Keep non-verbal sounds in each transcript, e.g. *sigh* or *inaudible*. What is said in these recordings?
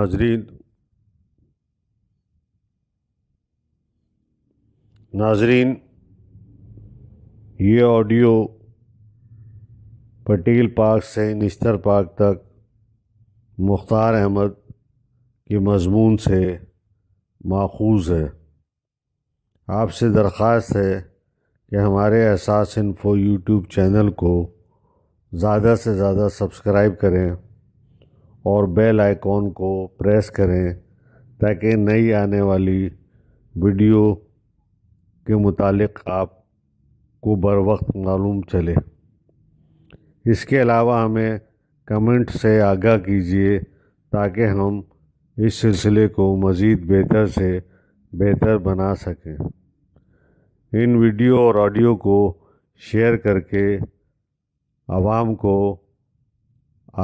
नाजरीन नाजरीन ये ऑडियो पटेल पार्क से निस्तर पार्क तक मुख्तार अहमद के मजमून से माखूज है आपसे दरख्वास्त है कि हमारे एहसास फो यूट्यूब चैनल को ज़्यादा से ज़्यादा सब्सक्राइब करें और बेल आइकॉन को प्रेस करें ताकि नई आने वाली वीडियो के मुतालिक आपको बर वक्त मालूम चले इसके अलावा हमें कमेंट से आगाह कीजिए ताकि हम इस सिलसिले को मज़ीद बेहतर से बेहतर बना सकें इन वीडियो और ऑडियो को शेयर करके आवाम को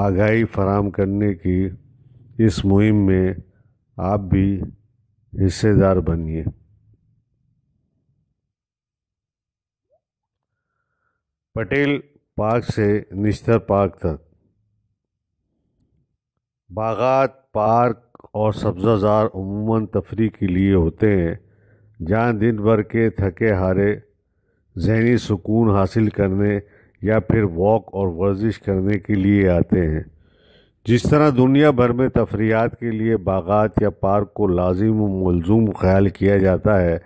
आगाही फराम करने की इस मुहिम में आप भी हिस्सेदार बनिए पटेल पार्क से निस्तर पार्क तक बागात पार्क और सब्ज़ाजार उमूमा तफरी के लिए होते हैं जहाँ दिन भर के थके हारे जहनी सुकून हासिल करने या फिर वॉक और वर्जिश करने के लिए आते हैं जिस तरह दुनिया भर में तफरियात के लिए बागात या पार्क को लाजिम व मलजूम ख्याल किया जाता है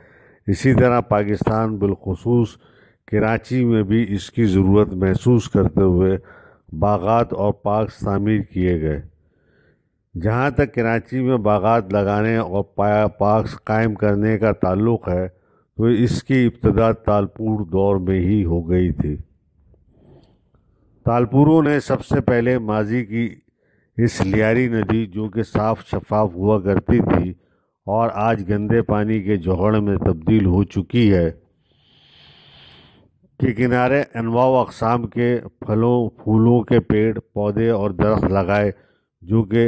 इसी तरह पाकिस्तान बिलखसूस कराची में भी इसकी ज़रूरत महसूस करते हुए बागात और पार्क तामीर किए गए जहाँ तक कराची में बागात लगाने और पार्क कायम करने का ताल्लुक़ है तो इसकी इब्तदा तालपुर दौर में ही हो गई थी तालपुरों ने सबसे पहले माजी की इस लियारी नदी जो कि साफ शफाफ हुआ करती थी और आज गंदे पानी के जोहड़ में तब्दील हो चुकी है के किनारे अनवाव अकसाम के फलों फूलों के पेड़ पौधे और दरख्त लगाए जो कि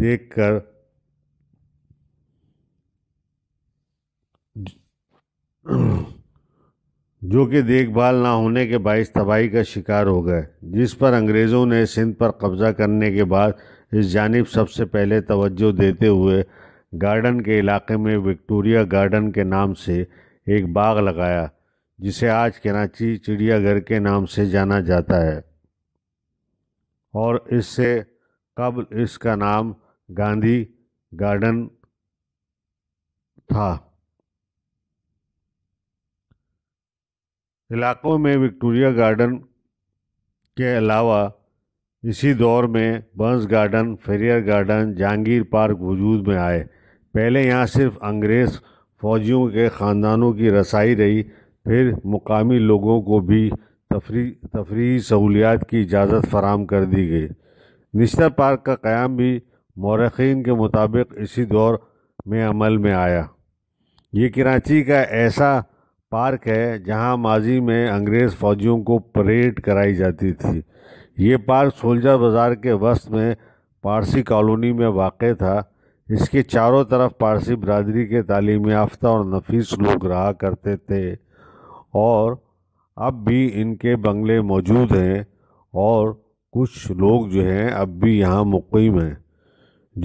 देख कर *clears throat* जो कि देखभाल ना होने के बायस तबाही का शिकार हो गए जिस पर अंग्रेज़ों ने सिंध पर कब्ज़ा करने के बाद इस जानब सबसे पहले तवज्जो देते हुए गार्डन के इलाके में विक्टोरिया गार्डन के नाम से एक बाग लगाया जिसे आज कराची चिड़ियाघर के नाम से जाना जाता है और इससे कब इसका नाम गांधी गार्डन था इलाकों में विक्टोरिया गार्डन के अलावा इसी दौर में Bans garden Frere garden Jahangir park वजूद में आए पहले यहाँ सिर्फ अंग्रेज़ फौजियों के ख़ानदानों की रसाई रही फिर मुकामी लोगों को भी तफरी तफरी सहूलियात की इजाज़त फराम कर दी गई निश्तर पार्क का क़्याम भी मौरखीन के मुताबिक इसी दौर में अमल में आया ये कराची का ऐसा पार्क है जहां माजी में अंग्रेज़ फ़ौजियों को परेड कराई जाती थी ये पार्क सोल्जर बाज़ार के वस्त में पारसी कॉलोनी में वाक़ था इसके चारों तरफ पारसी बरदरी के तालीम याफ्ता और नफीस लोग रहा करते थे और अब भी इनके बंगले मौजूद हैं और कुछ लोग जो हैं अब भी यहाँ मुकम हैं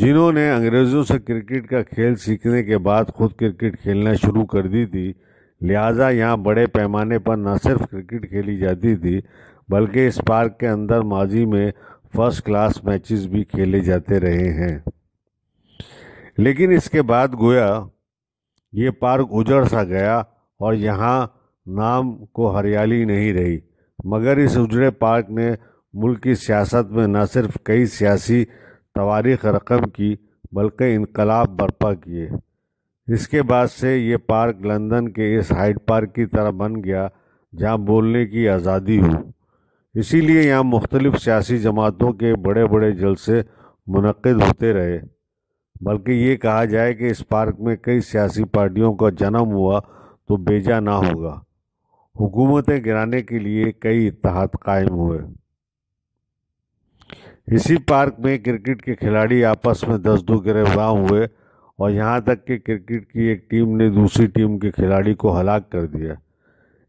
जिन्होंने अंग्रेज़ों से क्रिकेट का खेल सीखने के बाद ख़ुद क्रिकेट खेलना शुरू कर दी थी लिहाजा यहाँ बड़े पैमाने पर न सिर्फ क्रिकेट खेली जाती थी बल्कि इस पार्क के अंदर माजी में फर्स्ट क्लास मैचेस भी खेले जाते रहे हैं लेकिन इसके बाद गोया ये पार्क उजड़ सा गया और यहाँ नाम को हरियाली नहीं रही मगर इस उजड़े पार्क ने मुल्क की सियासत में न सिर्फ कई सियासी तवारीख रकम की बल्कि इनकलाब बर्पा किए इसके बाद से ये पार्क लंदन के इस हाइड पार्क की तरह बन गया जहाँ बोलने की आज़ादी हो इसीलिए यहाँ मुख्तलिफ़ सियासी जमातों के बड़े बड़े जलसे मुनद होते रहे बल्कि ये कहा जाए कि इस पार्क में कई सियासी पार्टियों का जन्म हुआ तो बेजा ना होगा हुकूमतें गिराने के लिए कई इतिहाद कायम हुए इसी पार्क में क्रिकेट के खिलाड़ी आपस में दस दो गिरफ्तार हुए और यहाँ तक कि क्रिकेट की एक टीम ने दूसरी टीम के खिलाड़ी को हलाक कर दिया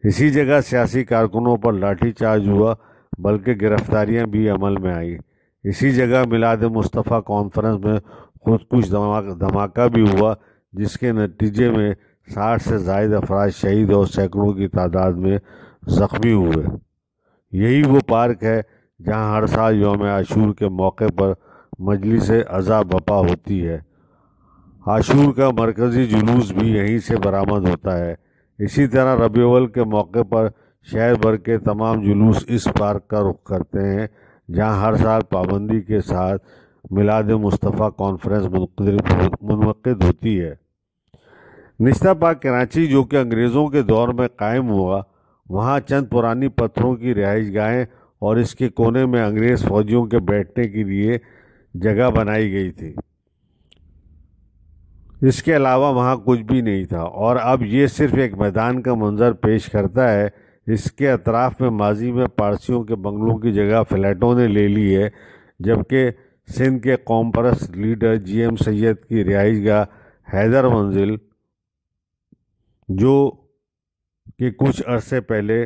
इसी जगह सियासी कारकुनों पर लाठीचार्ज हुआ बल्कि गिरफ्तारियां भी अमल में आई इसी जगह मिलाद मुस्तफ़ा कॉन्फ्रेंस में खुदकुश धमाका भी हुआ जिसके नतीजे में साठ से जायद अफराज शहीद और सैकड़ों की तादाद में ज़ख्मी हुए यही वो पार्क है जहाँ हर साल योम आशूर के मौके पर मजलिस अज़ा बपा होती है आशूर का मरकज़ी जुलूस भी यहीं से बरामद होता है इसी तरह रबीवल के मौके पर शहर भर के तमाम जुलूस इस पार्क का रुख करते हैं जहां हर साल पाबंदी के साथ मिलाद मुस्तफ़ा कॉन्फ्रेंस मनद होती है निश्ता पार्क कराची जो कि अंग्रेज़ों के दौर में कायम हुआ वहाँ चंद पुरानी पत्थरों की रिहाइश गाहें और इसके कोने में अंग्रेज़ फौजियों के बैठने के लिए जगह बनाई गई थी इसके अलावा वहाँ कुछ भी नहीं था और अब ये सिर्फ एक मैदान का मंजर पेश करता है इसके अतराफ में माजी में पारसियों के बंगलों की जगह फ्लैटों ने ले ली है जबकि सिंध के कौम परस लीडर जी एम सैद की रिहाइश गाह हैदर मंजिल जो कि कुछ अरसे पहले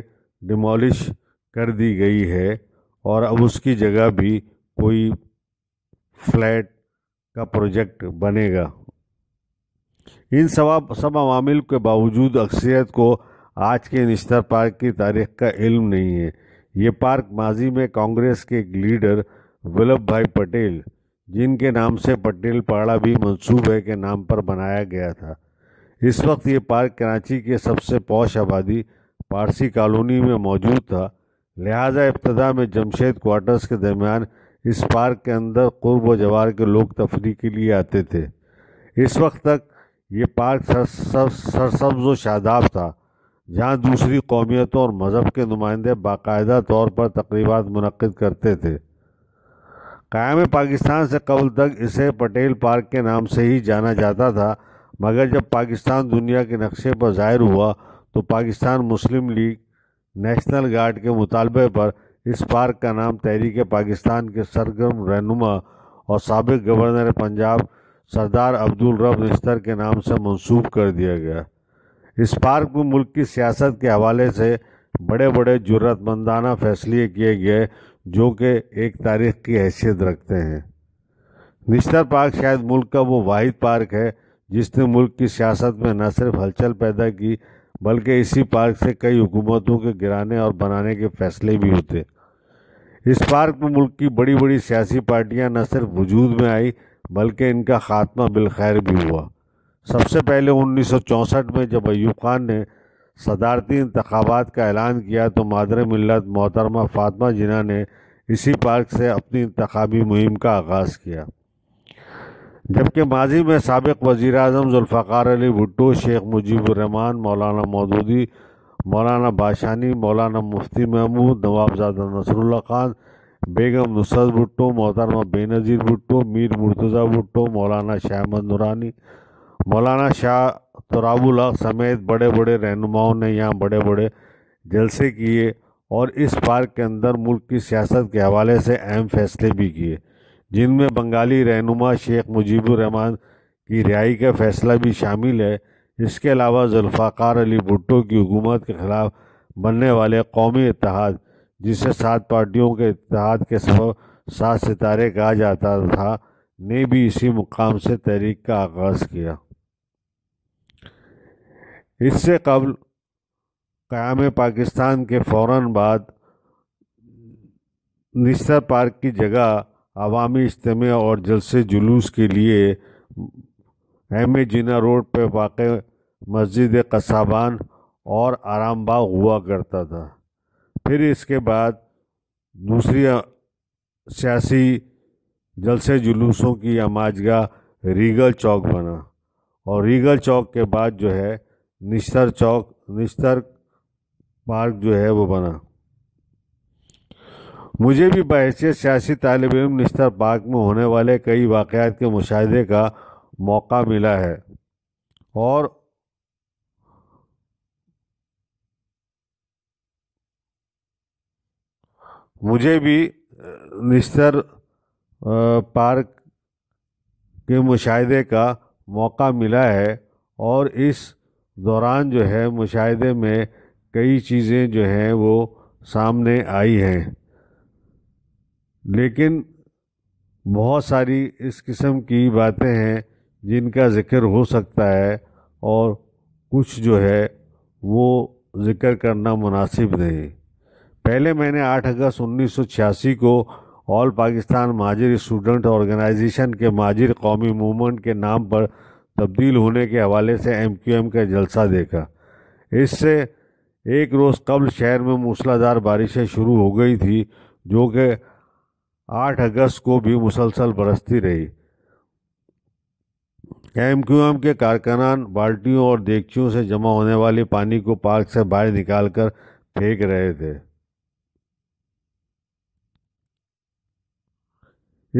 डिमोलिश कर दी गई है और अब उसकी जगह भी कोई फ्लैट का प्रोजेक्ट बनेगा इन सब सब अवामिल के बावजूद अक्सरियत को आज के निश्तर पार्क की तारीख का इल्म नहीं है ये पार्क माजी में कांग्रेस के एक लीडर वल्लभ भाई पटेल जिनके नाम से पटेल पाड़ा भी मंसूब है के नाम पर बनाया गया था इस वक्त ये पार्क कराची के सबसे पौश आबादी पारसी कॉलोनी में मौजूद था लिहाजा इब्तदा में जमशेद क्वार्टर्स के दरमियान इस पार्क के अंदर कुर्ब व जवार के लोग तफरी के लिए आते थे इस वक्त तक ये पार्क सरसब्ज व शादाब था जहाँ दूसरी कौमियतों और मज़हब के नुमाइंदे बाकायदा तौर पर तकरीबा मनद करते थे क्याम पाकिस्तान से कबल तक इसे पटेल पार्क के नाम से ही जाना जाता था मगर जब पाकिस्तान दुनिया के नक्शे पर ज़ाहिर हुआ तो Pakistan Muslim League National Guard के मुतालबे पर इस पार्क का नाम तहरीक पाकिस्तान के सरगर्म रहनुमा और सबक गवर्नर पंजाब सरदार अब्दुल रब रिश्तर के नाम से मंसूब कर दिया गया इस पार्क में मुल्क की सियासत के हवाले से बड़े बड़े जरूरतमंदाना फैसले किए गए जो कि एक तारीख की हैसियत रखते हैं निश्तर पार्क शायद मुल्क का वो वाहिद पार्क है जिसने मुल्क की सियासत में न सिर्फ हलचल पैदा की बल्कि इसी पार्क से कई हुकूमतों के गिराने और बनाने के फैसले भी होते इस पार्क में मुल्क की बड़ी बड़ी सियासी पार्टियां न सिर्फ वजूद में आई बल्कि इनका ख़ात्मा बिलखैर भी हुआ सबसे पहले 1964 में जब अयूब खान ने सदारती इंतबात का ऐलान किया तो मादर मिलत मोहतरमा फातमा जिना ने इसी पार्क से अपनी इंतबी मुहिम का आगाज़ किया जबकि माजी में सबक वज़ी अजम जुल्फ़ार अली भुट्टो शेख मुजीबरहमान मौलाना मौदूदी मौलाना बाशानी मौलाना मुफ्ती महमूद नवाबजादा नसरुल्ला खान बेगम नुसरत भुट्टो मोहतरमा बेनज़ीर भुट्टो मीर मुर्तज़ा भुट्टो मौलाना शाहमद नुरानी मौलाना शाह तराबुल हक समेत बड़े बड़े रहनुमाओं ने यहाँ बड़े बड़े जलसे किए और इस पार्क के अंदर मुल्क की सियासत के हवाले से अहम फैसले भी किए जिनमें बंगाली रहनुमा शेख मुजीबुररहमान की रिहाई का फैसला भी शामिल है इसके अलावा जुल्फ़ार अली भुट्टो की हुकूमत के ख़िलाफ़ बनने वाले कौमी इतिहाद जिसे सात पार्टियों के इतिहाद के सब सात सितारे कहा जाता था ने भी इसी मुकाम से तहरीक का आगाज़ किया इससे कबल क़्याम पाकिस्तान के फ़ौर बाद निस्तर पार्क की जगह अवामी इज्तम और जलसे जुलूस के लिए एम ए जिना रोड पर वाक़ मस्जिद कसाबान और आराम बाग हुआ करता था फिर इसके बाद दूसरी सियासी जलसे जुलूसों की आमाजगा रीगल चौक बना और रीगल चौक के बाद जो है निस्तर चौक निस्तर पार्क जो है वो बना मुझे भी बहसीत सियासी तालब इम निस्तर पार्क में होने वाले कई वाक़ के मुशाहे का मौका मिला है और मुझे भी निस्तर पार्क के मुशाहदे का मौका मिला है और इस दौरान जो है मुशाहदे में कई चीज़ें जो हैं वो सामने आई हैं लेकिन बहुत सारी इस किस्म की बातें हैं जिनका ज़िक्र हो सकता है और कुछ जो है वो ज़िक्र करना मुनासिब नहीं पहले मैंने 8 अगस्त उन्नीस को all Pakistan Mohajir student organization के माजिर कौमी मूवमेंट के नाम पर तब्दील होने के हवाले से एम क्यू एम का जलसा देखा इससे एक रोज़ कबल शहर में मूसलाधार बारिशें शुरू हो गई थी जो कि 8 अगस्त को भी मुसलसल बरसती रही एम के कारकनान बाल्टियों और देगचियों से जमा होने वाले पानी को पार्क से बाहर निकालकर फेंक रहे थे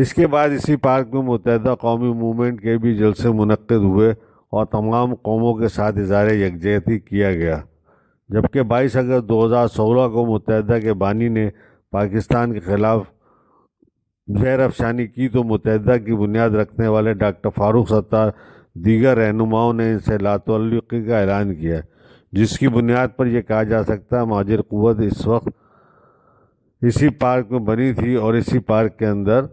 इसके बाद इसी पार्क में मुतहदा कौमी मूवमेंट के भी जलसे मनद हुए और तमाम कौमों के साथ इजहार यकजहती किया गया जबकि 22 अगस्त 2016 को मुतहदा के बानी ने पाकिस्तान के ख़िलाफ़ जैर अफसानी की तो मुतहदा की बुनियाद रखने वाले डॉक्टर फारूक सत्तार दीगर रहनुमाओं ने इनसे लातल्लुकी का ऐलान किया जिसकी बुनियाद पर यह कहा जा सकता है माजिर क़वत इस वक्त इसी पार्क में बनी थी और इसी पार्क के अंदर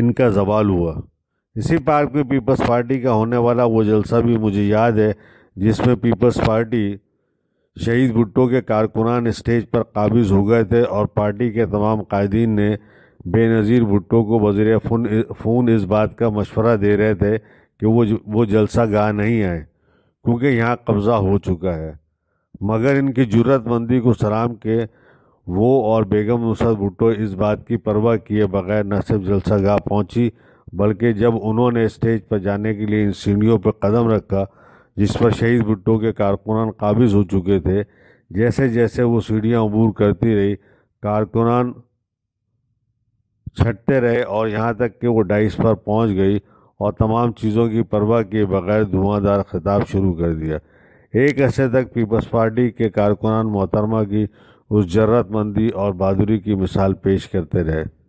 इनका जवाल हुआ इसी पार्क में पीपल्स पार्टी का होने वाला वो जलसा भी मुझे याद है जिसमें पीपल्स पार्टी शहीद भुट्टो के कारकुनान स्टेज पर काबिज हो गए थे और पार्टी के तमाम कायदीन ने बेनज़ीर भुट्टो को वजर फ़ोन फ़ोन इस बात का मशवरा दे रहे थे कि वो वो जलसा गा नहीं आए क्योंकि यहाँ कब्ज़ा हो चुका है मगर इनकी जरूरतमंदी को सलाम के वो और बेगम नुसरत भुट्टो इस बात की परवाह किए बगैर न सिर्फ जलसा गाह पहुँची बल्कि जब उन्होंने स्टेज पर जाने के लिए इन सीढ़ियों पर कदम रखा जिस पर शहीद भुट्टो के कारकुनान काबिज हो चुके थे जैसे जैसे वो सीढ़ियाँ अबूर करती रही कारकुनान छटते रहे और यहाँ तक कि वो डाइस पर पहुँच गई और तमाम चीज़ों की परवाह किए बगैर धुआंधार खिताब शुरू कर दिया एक अरसे तक पीपल्स पार्टी के कारकुनान मोहतरमा की उस जरूरतमंदी और बहादुरी की मिसाल पेश करते रहे